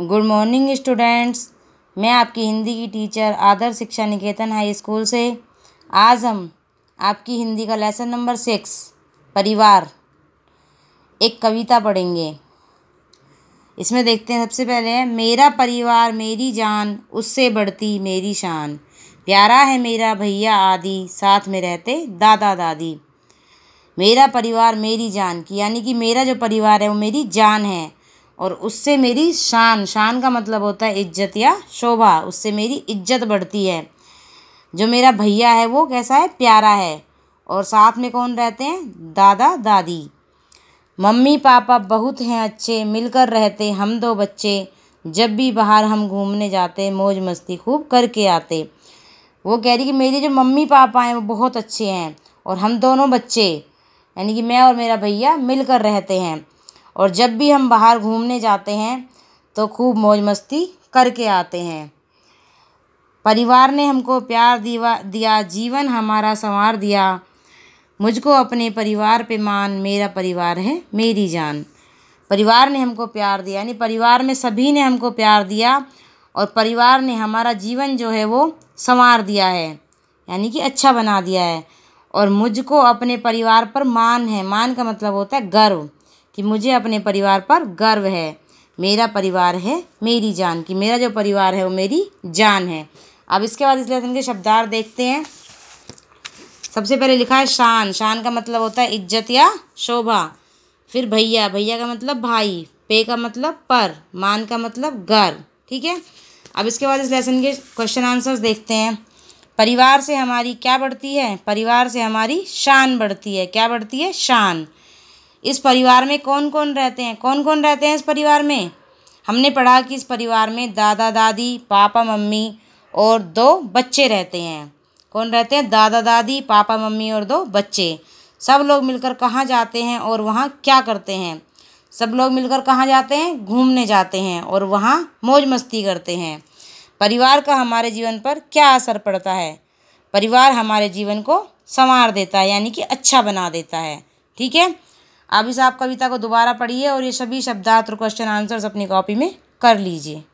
good morning students मैं आपकी हिंदी की टीचर आदर्श शिक्षा निकेतन हाई स्कूल से आज हम आपकी हिंदी का लेसन नंबर सिक्स परिवार एक कविता पढ़ेंगे इसमें देखते हैं सबसे पहले है मेरा परिवार मेरी जान उससे बढ़ती मेरी शान प्यारा है मेरा भैया आदि साथ में रहते दादा दादी मेरा परिवार मेरी जान की यानी कि मेरा जो परिवार है वो मेरी जान है और उससे मेरी शान शान का मतलब होता है इज्जत या शोभा उससे मेरी इज्जत बढ़ती है जो मेरा भैया है वो कैसा है प्यारा है और साथ में कौन रहते हैं दादा दादी मम्मी पापा बहुत हैं अच्छे मिलकर रहते हम दो बच्चे जब भी बाहर हम घूमने जाते मौज मस्ती खूब करके आते वो कह रही कि मेरे जो मम्मी पापा हैं वो बहुत अच्छे हैं और हम दोनों बच्चे यानी कि मैं और मेरा भैया मिलकर रहते हैं और जब भी हम बाहर घूमने जाते हैं तो खूब मौज मस्ती करके आते हैं परिवार ने हमको प्यार दीवा दिया जीवन हमारा संवार दिया मुझको अपने परिवार पे मान मेरा परिवार है मेरी जान परिवार ने हमको प्यार दिया यानी परिवार में सभी ने हमको प्यार दिया और परिवार ने हमारा जीवन जो है वो संवार दिया है यानी कि अच्छा बना दिया है और मुझको अपने परिवार पर मान है मान का मतलब होता है गर्व कि मुझे अपने परिवार पर गर्व है मेरा परिवार है मेरी जान कि मेरा जो परिवार है वो मेरी जान है अब इसके बाद इस लेसन के शब्दार्थ देखते हैं सबसे पहले लिखा है शान शान का मतलब होता है इज्जत या शोभा फिर भैया भैया का मतलब भाई पे का मतलब पर मान का मतलब घर ठीक है अब इसके बाद इस लेसन के क्वेश्चन आंसर्स देखते हैं परिवार से हमारी क्या बढ़ती है परिवार से हमारी शान बढ़ती है क्या बढ़ती है शान इस परिवार में कौन कौन रहते हैं कौन कौन रहते हैं इस परिवार में हमने पढ़ा कि इस परिवार में दादा दादी पापा मम्मी और दो बच्चे रहते हैं कौन रहते हैं दादा दादी पापा मम्मी और दो बच्चे सब लोग मिलकर कहाँ जाते हैं और वहाँ क्या करते हैं सब लोग मिलकर कहाँ जाते हैं घूमने जाते हैं और वहाँ मौज मस्ती करते हैं परिवार का हमारे जीवन पर क्या असर पड़ता है परिवार हमारे जीवन को संवार देता है यानी कि अच्छा बना देता है ठीक है आप इस आप कविता को दोबारा पढ़िए और ये सभी शब्दार्थ और क्वेश्चन आंसर्स अपनी कॉपी में कर लीजिए